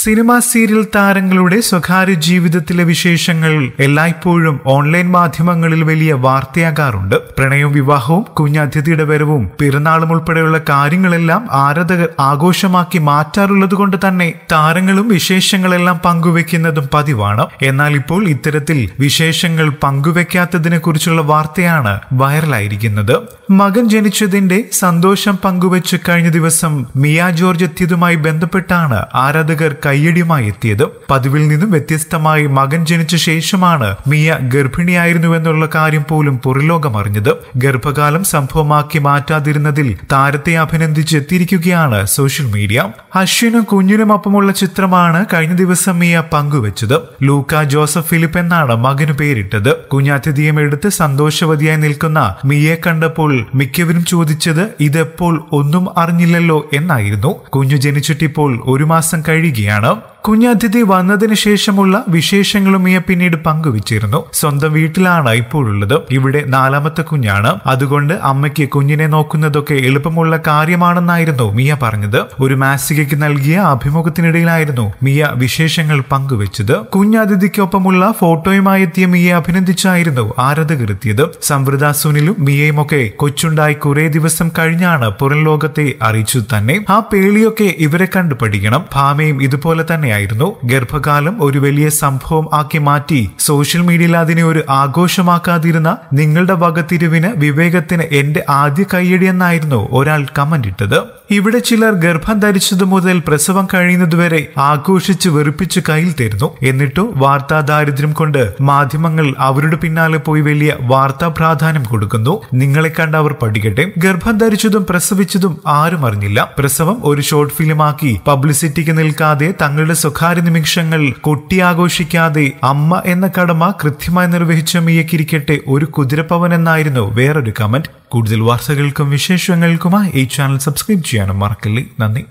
cinema serial താരങ്ങളുടെ സ്വകാര്യ ജീവിതത്തിലെ വിശേഷങ്ങൾ എല്ലായ്പ്പോഴും ഓൺലൈൻ മാധ്യമങ്ങളിൽ വലിയ വാർത്തയാകാറുണ്ട് പ്രണയവും വിവാഹവും കുഞ്ഞതിഥിയുടെ വരവും പിറന്നാളും ഉൾപ്പെടെയുള്ള കാര്യങ്ങളെല്ലാം ആരാധകർ ആഘോഷമാക്കി മാറ്റാറുള്ളത് കൊണ്ട് തന്നെ താരങ്ങളും വിശേഷങ്ങളെല്ലാം പങ്കുവെക്കുന്നതും പതിവാണ് എന്നാൽ ഇപ്പോൾ ഇത്തരത്തിൽ വിശേഷങ്ങൾ പങ്കുവെക്കാത്തതിനെ കുറിച്ചുള്ള വാർത്തയാണ് വൈറലായിരിക്കുന്നത് മകൻ ജനിച്ചതിന്റെ സന്തോഷം പങ്കുവെച്ച് കഴിഞ്ഞ ദിവസം മിയ ജോർജ് എത്തിയതുമായി ബന്ധപ്പെട്ടാണ് ആരാധകർ കയ്യടിയുമായി എത്തിയത് പതിവിൽ നിന്നും വ്യത്യസ്തമായി മകൻ ജനിച്ച ശേഷമാണ് മിയ ഗർഭിണിയായിരുന്നുവെന്നുള്ള കാര്യം പോലും പുറലോകം ഗർഭകാലം സംഭവമാക്കി മാറ്റാതിരുന്നതിൽ താരത്തെ അഭിനന്ദിച്ച് എത്തിയിരിക്കുകയാണ് സോഷ്യൽ മീഡിയ അശ്വിനും കുഞ്ഞിനും ഒപ്പമുള്ള ചിത്രമാണ് കഴിഞ്ഞ ദിവസം മിയ പങ്കുവച്ചത് ലൂക്ക ജോസഫ് ഫിലിപ്പ് എന്നാണ് മകന് പേരിട്ടത് കുഞ്ഞാതിഥിയും എടുത്ത് സന്തോഷവതിയായി നിൽക്കുന്ന മിയെ കണ്ടപ്പോൾ മിക്കവരും ചോദിച്ചത് ഇതെപ്പോൾ ഒന്നും അറിഞ്ഞില്ലല്ലോ എന്നായിരുന്നു കുഞ്ഞു ജനിച്ചിട്ടിപ്പോൾ ഒരു മാസം കഴിയുകയാണ് തന്നെയാണ് കുഞ്ഞാതിഥി വന്നതിന് ശേഷമുള്ള വിശേഷങ്ങളും ഇയ പിന്നീട് പങ്കുവച്ചിരുന്നു സ്വന്തം വീട്ടിലാണ് ഇപ്പോഴുള്ളത് ഇവിടെ നാലാമത്തെ കുഞ്ഞാണ് അതുകൊണ്ട് അമ്മയ്ക്ക് കുഞ്ഞിനെ നോക്കുന്നതൊക്കെ എളുപ്പമുള്ള കാര്യമാണെന്നായിരുന്നു മിയ പറഞ്ഞത് ഒരു മാസികയ്ക്ക് നൽകിയ അഭിമുഖത്തിനിടയിലായിരുന്നു മിയ വിശേഷങ്ങൾ പങ്കുവച്ചത് കുഞ്ഞാതിഥിക്കൊപ്പമുള്ള ഫോട്ടോയുമായി എത്തിയ മിയെ അഭിനന്ദിച്ചായിരുന്നു ആരാധകർ എത്തിയത് സംവൃത സുനിലും മിയയും ഒക്കെ കൊച്ചുണ്ടായി കുറെ ദിവസം കഴിഞ്ഞാണ് പുറം ലോകത്തെ അറിയിച്ചു തന്നെ ആ പേളിയൊക്കെ ഇവരെ കണ്ടു പഠിക്കണം ഭാമയും ഇതുപോലെ പോലെ തന്നെയായിരുന്നു ഗർഭകാലം ഒരു വലിയ സംഭവം ആക്കി മാറ്റി സോഷ്യൽ മീഡിയയിൽ അതിനെ ഒരു ആഘോഷമാക്കാതിരുന്ന നിങ്ങളുടെ വകത്തിരിവിന് വിവേകത്തിന് എന്റെ ആദ്യ കയ്യടി ഒരാൾ കമന്റ് ഇട്ടത് ഇവിടെ ചിലർ ഗർഭം ധരിച്ചതു മുതൽ പ്രസവം കഴിയുന്നതുവരെ ആഘോഷിച്ച് വെറുപ്പിച്ച് കയ്യിൽ തരുന്നു എന്നിട്ടും വാർത്താ ദാരിദ്ര്യം കൊണ്ട് മാധ്യമങ്ങൾ അവരുടെ പിന്നാലെ പോയി വലിയ വാർത്താ പ്രാധാന്യം കൊടുക്കുന്നു നിങ്ങളെ കണ്ട് അവർ പഠിക്കട്ടെ ഗർഭം ധരിച്ചതും പ്രസവിച്ചതും ആരും അറിഞ്ഞില്ല പ്രസവം ഒരു ഷോർട്ട് ഫിലിമാക്കി പബ്ലിസിറ്റിക്ക് നിൽക്കാതെ തങ്ങളുടെ സ്വകാര്യ നിമിഷങ്ങൾ കൊട്ടിയാഘോഷിക്കാതെ അമ്മ എന്ന കടമ കൃത്യമായി നിർവഹിച്ച മിയക്കിരിക്കട്ടെ ഒരു കുതിരപ്പവൻ എന്നായിരുന്നു വേറൊരു കമന്റ് കൂടുതൽ വാർത്തകൾക്കും വിശേഷങ്ങൾക്കുമായി ഈ ചാനൽ സബ്സ്ക്രൈബ് ചെയ്യാനും മറക്കല്ലേ നന്ദി